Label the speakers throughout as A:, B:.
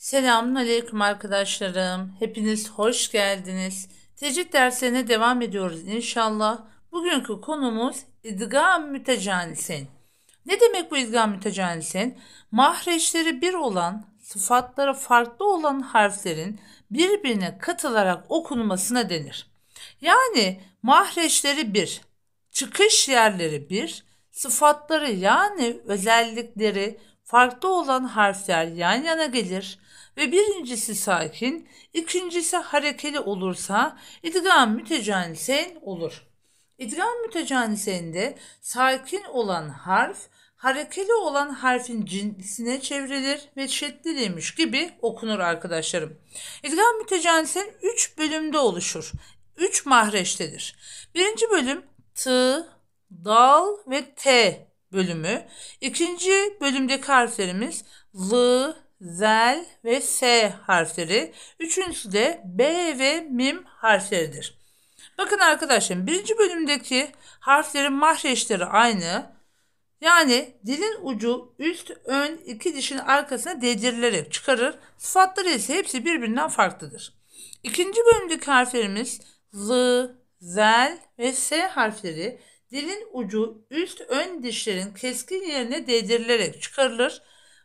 A: Selamun arkadaşlarım. Hepiniz hoş geldiniz. Tecvid derslerine devam ediyoruz inşallah. Bugünkü konumuz idgam mütecanisin. Ne demek bu idgam mütecanisin? Mahreçleri bir olan, sıfatları farklı olan harflerin birbirine katılarak okunmasına denir. Yani mahreçleri bir, çıkış yerleri bir, sıfatları yani özellikleri, farklı olan harfler yan yana gelir ve birincisi sakin, ikincisi harekeli olursa idgam mütecanisen olur. İdgam mütecanisinde sakin olan harf harekeli olan harfin cinsine çevrilir ve şeddiliymiş gibi okunur arkadaşlarım. İdgam mütecanisen 3 bölümde oluşur. 3 mahreçtedir. Birinci bölüm t, dal ve t bölümü. İkinci bölümdeki harflerimiz L, zel ve S harfleri. Üçüncüsü de B ve mim harfleridir. Bakın arkadaşlar birinci bölümdeki harflerin mahreçleri aynı. Yani dilin ucu üst ön iki dişin arkasına değdirilerek çıkarır. Sıfatları ise hepsi birbirinden farklıdır. İkinci bölümdeki harflerimiz L, zel ve S harfleri. Dilin ucu üst ön dişlerin keskin yerine değdirilerek çıkarılır.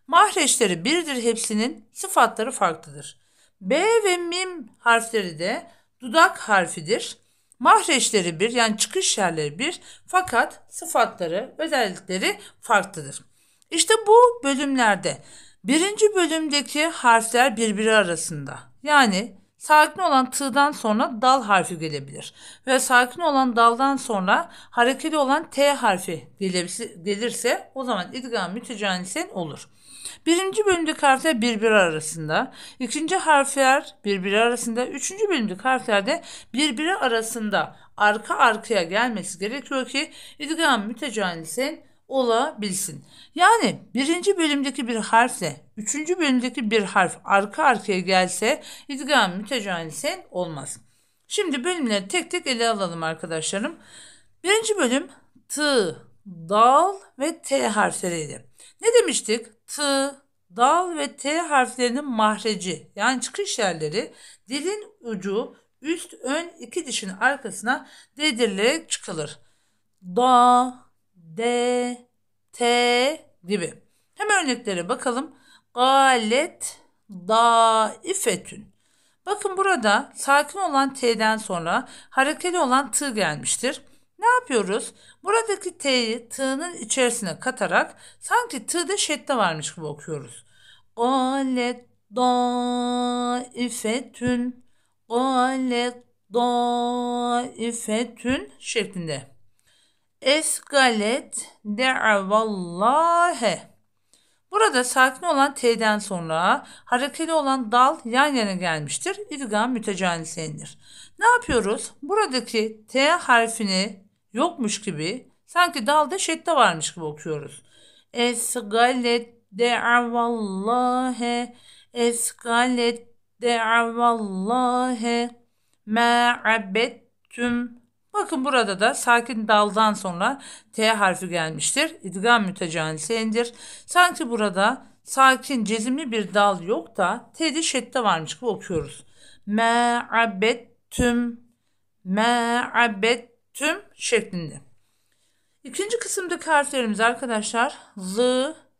A: Mahreçleri birdir hepsinin sıfatları farklıdır. B ve mim harfleri de dudak harfidir. Mahreçleri bir yani çıkış yerleri bir fakat sıfatları özellikleri farklıdır. İşte bu bölümlerde birinci bölümdeki harfler birbiri arasında yani Sakin olan t'dan sonra dal harfi gelebilir ve sakin olan daldan sonra harekeli olan t harfi gelirse o zaman idgam mütecanisen olur. Birinci bölümdeki harfler birbiri arasında, ikinci harfler birbiri arasında, üçüncü bölümdeki harflerde birbiri arasında arka arkaya gelmesi gerekiyor ki idgam mütecanisen olabilsin. Yani birinci bölümdeki bir harfle üçüncü bölümdeki bir harf arka arkaya gelse idgam mütecanisen olmaz. Şimdi bölümleri tek tek ele alalım arkadaşlarım. Birinci bölüm t, dal ve t harfleriydi. Ne demiştik? T, dal ve t harflerinin mahreci yani çıkış yerleri dilin ucu üst ön iki dişin arkasına değdirilerek çıkılır. Da, D, T gibi. Hemen örneklere bakalım. Galet, daifetün. Bakın burada sakin olan T'den sonra harekeli olan T gelmiştir. Ne yapıyoruz? Buradaki T'yi T'nın içerisine katarak sanki T'de şedde varmış gibi okuyoruz. Galet daifetün galet daifetün şeklinde. Eskalet de'avallahe. Burada sakin olan T'den sonra hareketli olan dal yan yana gelmiştir. İdgam mütecanisenidir. Ne yapıyoruz? Buradaki T harfini yokmuş gibi sanki dalda şedde varmış gibi okuyoruz. Esgalet de'avallahe Eskalet de'avallahe Ma abettüm Bakın burada da sakin daldan sonra T harfi gelmiştir. İdgam mütecanisyendir. Sanki burada sakin cezimli bir dal yok da T'de şedde varmış gibi okuyoruz. Me'abettüm me'abettüm şeklinde. İkinci kısımdaki harflerimiz arkadaşlar Z,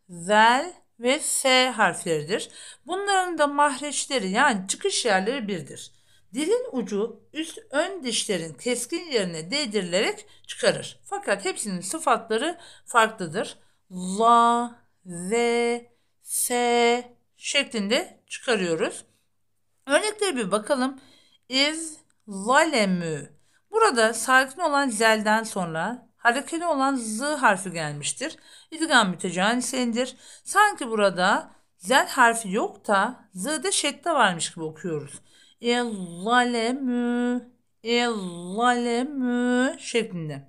A: zel ve S harfleridir. Bunların da mahreçleri yani çıkış yerleri birdir. Dilin ucu üst ön dişlerin keskin yerine değdirilerek çıkarır. Fakat hepsinin sıfatları farklıdır. La, ve, se şeklinde çıkarıyoruz. Örneklere bir bakalım. İz, zalemü. Burada sakin olan zelden sonra harekeli olan z harfi gelmiştir. İdgam mütecanisendir. Sanki burada zel harfi yok da z'de şedde varmış gibi okuyoruz izzalemü izzalemü şeklinde.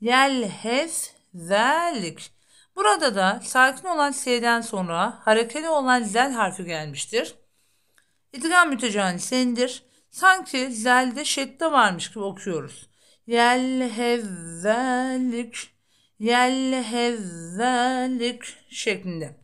A: Yelhez zelik. Burada da sakin olan s'den sonra harekeli olan zel harfi gelmiştir. İdgam mütecanisenidir. Sanki zelde şedde varmış gibi okuyoruz. Yelhezzelik yelhezzelik şeklinde.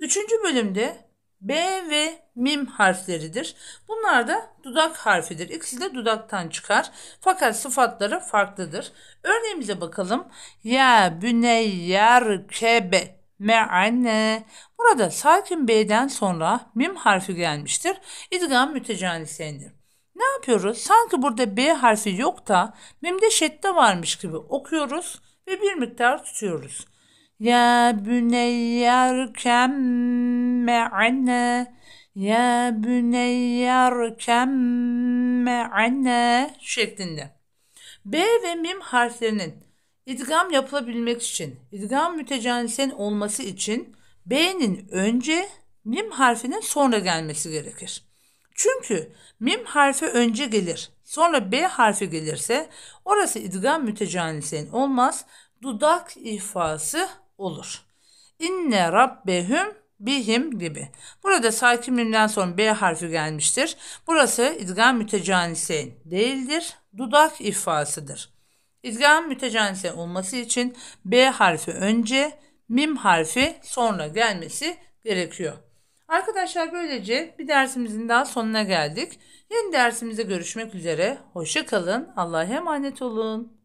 A: Üçüncü bölümde B ve mim harfleridir. Bunlar da dudak harfidir. İkisi de dudaktan çıkar. Fakat sıfatları farklıdır. Örneğimize bakalım. Ya büneyyer kebe me'anne. Burada sakin B'den sonra mim harfi gelmiştir. İdgam mütecanisendir. Ne yapıyoruz? Sanki burada B harfi yok da mimde şedde varmış gibi okuyoruz ve bir miktar tutuyoruz. Ya büneyyerkem me'ane Ya büneyyerkem me'ane şeklinde. B ve mim harflerinin idgam yapılabilmek için, idgam mütecanisen olması için B'nin önce mim harfinin sonra gelmesi gerekir. Çünkü mim harfi önce gelir, sonra B harfi gelirse orası idgam mütecanisen olmaz, dudak ifası olur. İnne rabbehüm bihim gibi. Burada sakin mimden sonra B harfi gelmiştir. Burası idgam mütecanise değildir. Dudak ifasıdır. İdgam mütecanise olması için B harfi önce, mim harfi sonra gelmesi gerekiyor. Arkadaşlar böylece bir dersimizin daha sonuna geldik. Yeni dersimizde görüşmek üzere. Hoşça kalın. Allah'a emanet olun.